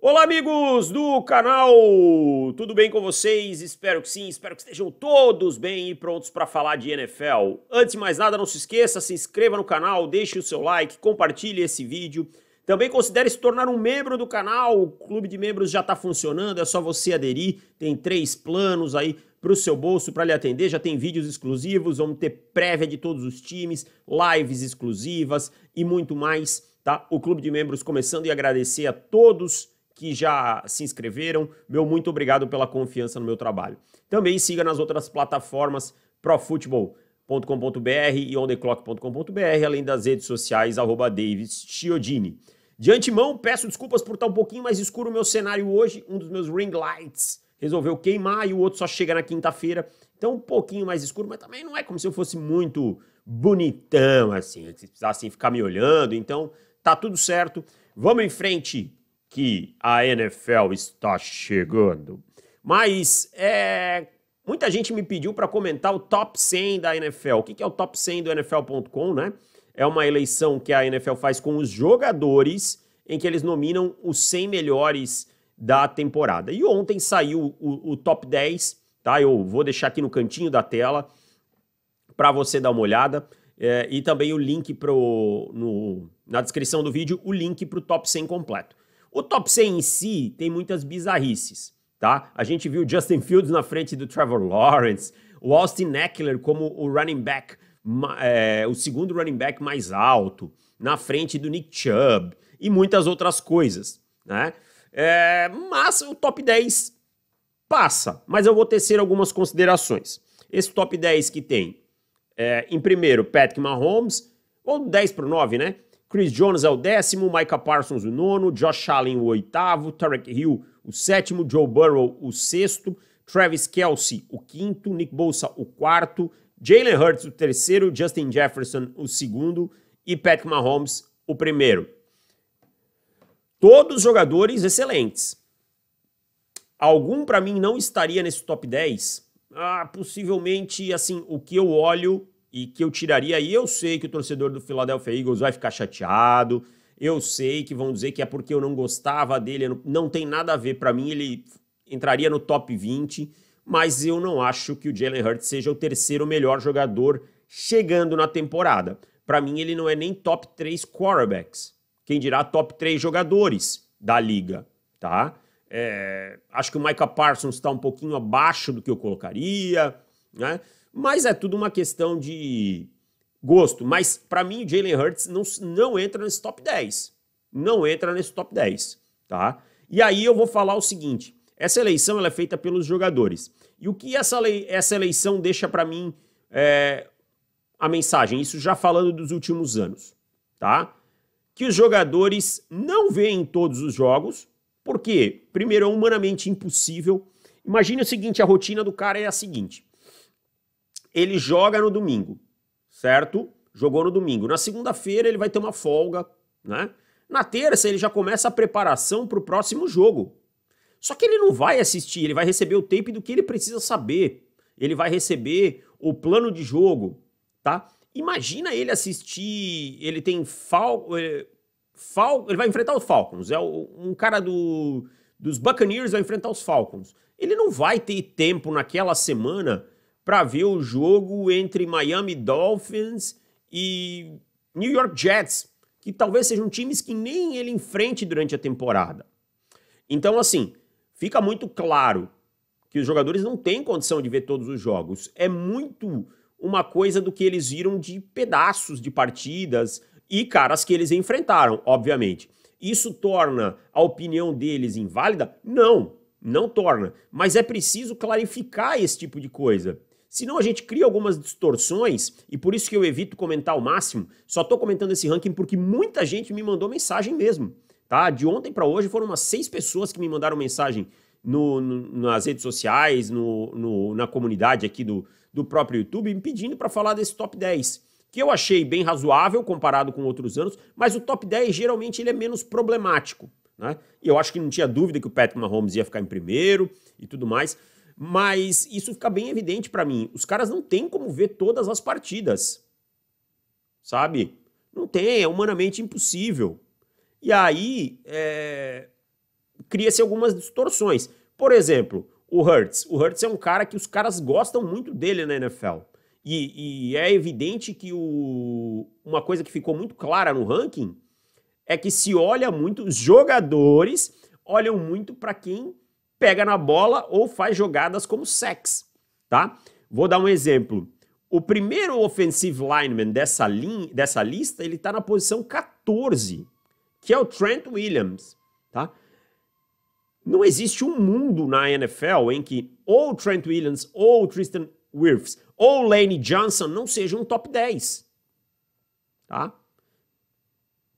Olá, amigos do canal! Tudo bem com vocês? Espero que sim, espero que estejam todos bem e prontos para falar de NFL. Antes de mais nada, não se esqueça, se inscreva no canal, deixe o seu like, compartilhe esse vídeo. Também considere se tornar um membro do canal, o clube de membros já está funcionando, é só você aderir, tem três planos aí para o seu bolso para lhe atender. Já tem vídeos exclusivos, vamos ter prévia de todos os times, lives exclusivas e muito mais, tá? O clube de membros começando e agradecer a todos que já se inscreveram. Meu muito obrigado pela confiança no meu trabalho. Também siga nas outras plataformas profutbol.com.br e ontheclock.com.br, além das redes sociais arroba Davis Chiodini. De antemão, peço desculpas por estar um pouquinho mais escuro o meu cenário hoje. Um dos meus ring lights resolveu queimar e o outro só chega na quinta-feira. Então, um pouquinho mais escuro, mas também não é como se eu fosse muito bonitão, assim, que vocês precisassem ficar me olhando. Então, tá tudo certo. Vamos em frente que a NFL está chegando. Mas é, muita gente me pediu para comentar o top 100 da NFL. O que é o top 100 do NFL.com, né? É uma eleição que a NFL faz com os jogadores, em que eles nominam os 100 melhores da temporada. E ontem saiu o, o top 10, tá? Eu vou deixar aqui no cantinho da tela para você dar uma olhada. É, e também o link pro, no, na descrição do vídeo, o link para o top 100 completo. O top 100 em si tem muitas bizarrices, tá? A gente viu Justin Fields na frente do Trevor Lawrence, o Austin Eckler como o running back, é, o segundo running back mais alto, na frente do Nick Chubb e muitas outras coisas, né? É, mas o top 10 passa, mas eu vou tecer algumas considerações. Esse top 10 que tem, é, em primeiro, Patrick Mahomes, ou 10 para o 9, né? Chris Jones é o décimo, Micah Parsons o nono, Josh Allen o oitavo, Tarek Hill o sétimo, Joe Burrow o sexto, Travis Kelsey o quinto, Nick Bolsa o quarto, Jalen Hurts o terceiro, Justin Jefferson o segundo e Patrick Mahomes o primeiro. Todos jogadores excelentes. Algum para mim não estaria nesse top 10? Ah, possivelmente, assim, o que eu olho e que eu tiraria. E eu sei que o torcedor do Philadelphia Eagles vai ficar chateado. Eu sei que vão dizer que é porque eu não gostava dele. Não, não tem nada a ver. Para mim, ele entraria no top 20, mas eu não acho que o Jalen Hurts seja o terceiro melhor jogador chegando na temporada. Para mim, ele não é nem top 3 quarterbacks. Quem dirá top 3 jogadores da liga, tá? É, acho que o Micah Parsons está um pouquinho abaixo do que eu colocaria né? Mas é tudo uma questão de gosto. Mas para mim, o Jalen Hurts não, não entra nesse top 10. Não entra nesse top 10, tá? E aí eu vou falar o seguinte: essa eleição ela é feita pelos jogadores. E o que essa, lei, essa eleição deixa para mim é, a mensagem? Isso já falando dos últimos anos, tá? Que os jogadores não veem todos os jogos, porque, primeiro, é humanamente impossível. Imagine o seguinte: a rotina do cara é a seguinte ele joga no domingo, certo? Jogou no domingo. Na segunda-feira ele vai ter uma folga, né? Na terça ele já começa a preparação para o próximo jogo. Só que ele não vai assistir, ele vai receber o tape do que ele precisa saber. Ele vai receber o plano de jogo, tá? Imagina ele assistir, ele tem fal, é, fal ele vai enfrentar os Falcons, é um cara do dos Buccaneers vai enfrentar os Falcons. Ele não vai ter tempo naquela semana para ver o jogo entre Miami Dolphins e New York Jets, que talvez sejam times que nem ele enfrente durante a temporada. Então, assim, fica muito claro que os jogadores não têm condição de ver todos os jogos. É muito uma coisa do que eles viram de pedaços de partidas e caras que eles enfrentaram, obviamente. Isso torna a opinião deles inválida? Não, não torna. Mas é preciso clarificar esse tipo de coisa. Senão a gente cria algumas distorções e por isso que eu evito comentar ao máximo. Só estou comentando esse ranking porque muita gente me mandou mensagem mesmo, tá? De ontem para hoje foram umas seis pessoas que me mandaram mensagem no, no, nas redes sociais, no, no, na comunidade aqui do, do próprio YouTube, me pedindo para falar desse top 10, que eu achei bem razoável comparado com outros anos, mas o top 10 geralmente ele é menos problemático. Né? E eu acho que não tinha dúvida que o Patrick Mahomes ia ficar em primeiro e tudo mais. Mas isso fica bem evidente para mim. Os caras não têm como ver todas as partidas. Sabe? Não tem, é humanamente impossível. E aí é... cria-se algumas distorções. Por exemplo, o Hertz. O Hertz é um cara que os caras gostam muito dele na NFL. E, e é evidente que o... uma coisa que ficou muito clara no ranking é que se olha muito, os jogadores olham muito para quem pega na bola ou faz jogadas como sex, tá? Vou dar um exemplo. O primeiro offensive lineman dessa, linha, dessa lista, ele está na posição 14, que é o Trent Williams, tá? Não existe um mundo na NFL em que ou Trent Williams ou Tristan Wirfs ou Lane Johnson não sejam um top 10, tá?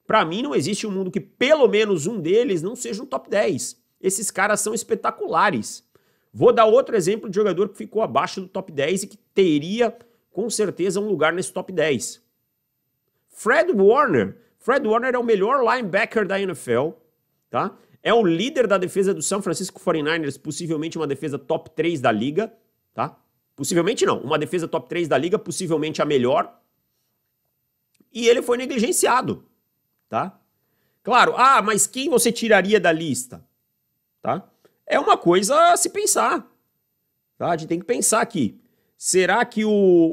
Para mim não existe um mundo que pelo menos um deles não seja um top 10. Esses caras são espetaculares. Vou dar outro exemplo de jogador que ficou abaixo do top 10 e que teria com certeza um lugar nesse top 10. Fred Warner. Fred Warner é o melhor linebacker da NFL, tá? É o líder da defesa do San Francisco 49ers, possivelmente uma defesa top 3 da liga, tá? Possivelmente não, uma defesa top 3 da liga, possivelmente a melhor. E ele foi negligenciado, tá? Claro, ah, mas quem você tiraria da lista? tá? É uma coisa a se pensar, tá? A gente tem que pensar aqui. Será que o,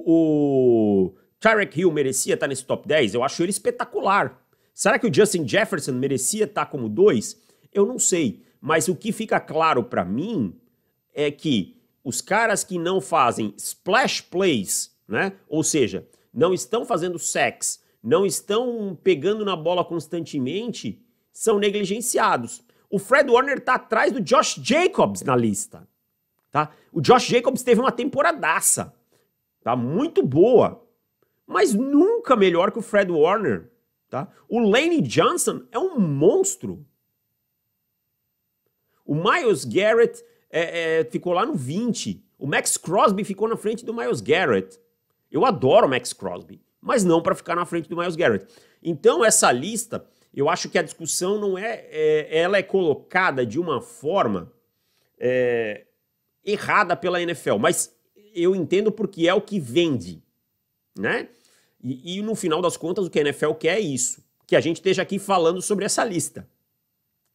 o Tarek Hill merecia estar nesse top 10? Eu acho ele espetacular. Será que o Justin Jefferson merecia estar como 2? Eu não sei. Mas o que fica claro para mim é que os caras que não fazem splash plays, né? Ou seja, não estão fazendo sex, não estão pegando na bola constantemente, são negligenciados o Fred Warner está atrás do Josh Jacobs na lista. Tá? O Josh Jacobs teve uma temporadaça, tá? muito boa, mas nunca melhor que o Fred Warner. Tá? O Lane Johnson é um monstro. O Miles Garrett é, é, ficou lá no 20. O Max Crosby ficou na frente do Miles Garrett. Eu adoro o Max Crosby, mas não para ficar na frente do Miles Garrett. Então, essa lista eu acho que a discussão não é, é ela é colocada de uma forma é, errada pela NFL, mas eu entendo porque é o que vende, né? E, e, no final das contas o que a NFL quer é isso, que a gente esteja aqui falando sobre essa lista,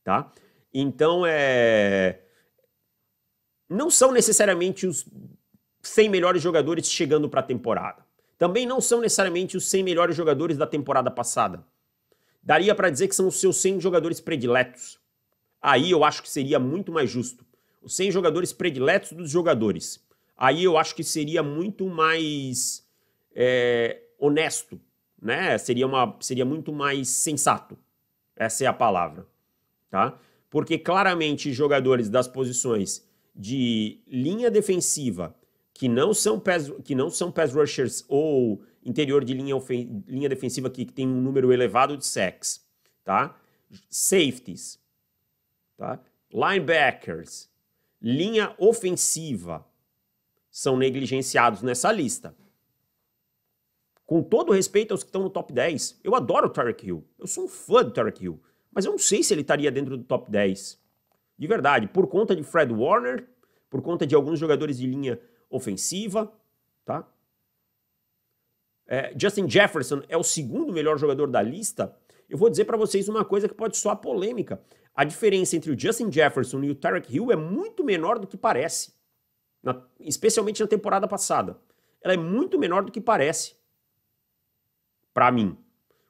tá? Então é não são necessariamente os 100 melhores jogadores chegando para a temporada. Também não são necessariamente os 100 melhores jogadores da temporada passada daria para dizer que são os seus 100 jogadores prediletos. Aí eu acho que seria muito mais justo. Os 100 jogadores prediletos dos jogadores. Aí eu acho que seria muito mais é, honesto, né? Seria, uma, seria muito mais sensato. Essa é a palavra, tá? Porque claramente jogadores das posições de linha defensiva que não são pass, que não são pass rushers ou interior de linha, linha defensiva aqui, que tem um número elevado de sacks, tá? Safeties, tá? Linebackers, linha ofensiva são negligenciados nessa lista. Com todo respeito aos que estão no top 10, eu adoro o Tarek Hill, eu sou um fã do Tarek Hill, mas eu não sei se ele estaria dentro do top 10. De verdade, por conta de Fred Warner, por conta de alguns jogadores de linha ofensiva, tá? é, Justin Jefferson é o segundo melhor jogador da lista, eu vou dizer para vocês uma coisa que pode soar polêmica. A diferença entre o Justin Jefferson e o Tarek Hill é muito menor do que parece, na, especialmente na temporada passada. Ela é muito menor do que parece, para mim.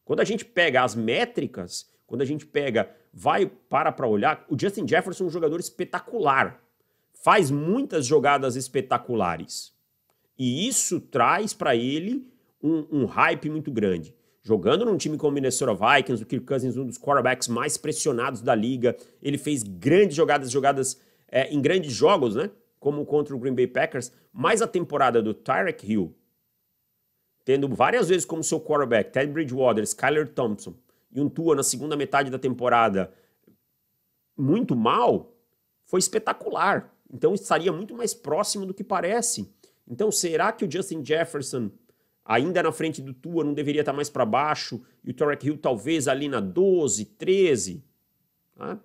Quando a gente pega as métricas, quando a gente pega, vai para para olhar, o Justin Jefferson é um jogador espetacular, faz muitas jogadas espetaculares. E isso traz para ele um, um hype muito grande. Jogando num time como o Minnesota Vikings, o Kirk Cousins, um dos quarterbacks mais pressionados da liga, ele fez grandes jogadas, jogadas é, em grandes jogos, né? Como contra o Green Bay Packers, mas a temporada do Tyreek Hill, tendo várias vezes como seu quarterback Ted Bridgewater, Skyler Thompson e um Tua na segunda metade da temporada muito mal, foi espetacular. Então estaria muito mais próximo do que parece. Então será que o Justin Jefferson ainda na frente do Tua, não deveria estar mais para baixo, e o Torek Hill talvez ali na 12, 13. Né?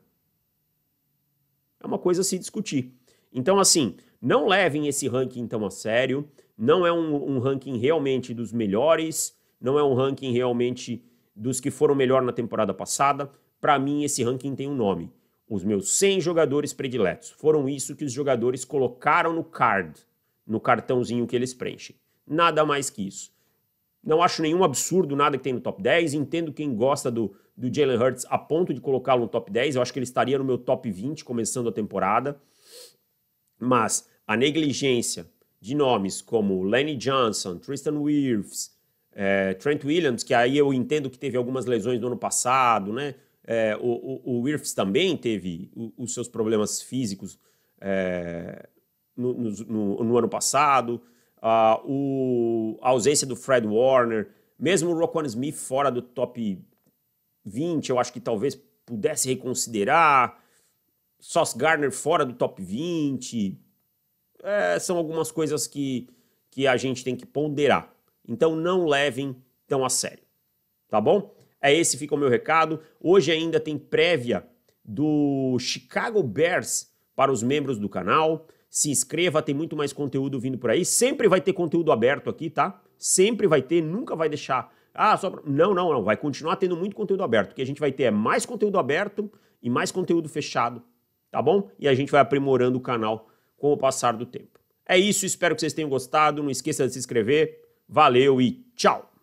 É uma coisa a se discutir. Então, assim, não levem esse ranking tão a sério, não é um, um ranking realmente dos melhores, não é um ranking realmente dos que foram melhor na temporada passada. Para mim, esse ranking tem um nome. Os meus 100 jogadores prediletos. Foram isso que os jogadores colocaram no card, no cartãozinho que eles preenchem nada mais que isso. Não acho nenhum absurdo nada que tem no top 10. Entendo quem gosta do, do Jalen Hurts a ponto de colocá-lo no top 10. Eu acho que ele estaria no meu top 20 começando a temporada. Mas a negligência de nomes como Lenny Johnson, Tristan Wirfs, é, Trent Williams, que aí eu entendo que teve algumas lesões no ano passado, né? É, o, o, o Wirfs também teve o, os seus problemas físicos é, no, no, no, no ano passado uh, o, a ausência do Fred Warner, mesmo o Roquan Smith fora do top 20, eu acho que talvez pudesse reconsiderar, Sos Garner fora do top 20, é, são algumas coisas que, que a gente tem que ponderar. Então não levem tão a sério, tá bom? É esse fica o meu recado. Hoje ainda tem prévia do Chicago Bears para os membros do canal se inscreva, tem muito mais conteúdo vindo por aí. Sempre vai ter conteúdo aberto aqui, tá? Sempre vai ter, nunca vai deixar. Ah, só. Pra... Não, não, não. Vai continuar tendo muito conteúdo aberto. O que a gente vai ter é mais conteúdo aberto e mais conteúdo fechado, tá bom? E a gente vai aprimorando o canal com o passar do tempo. É isso, espero que vocês tenham gostado. Não esqueça de se inscrever. Valeu e tchau!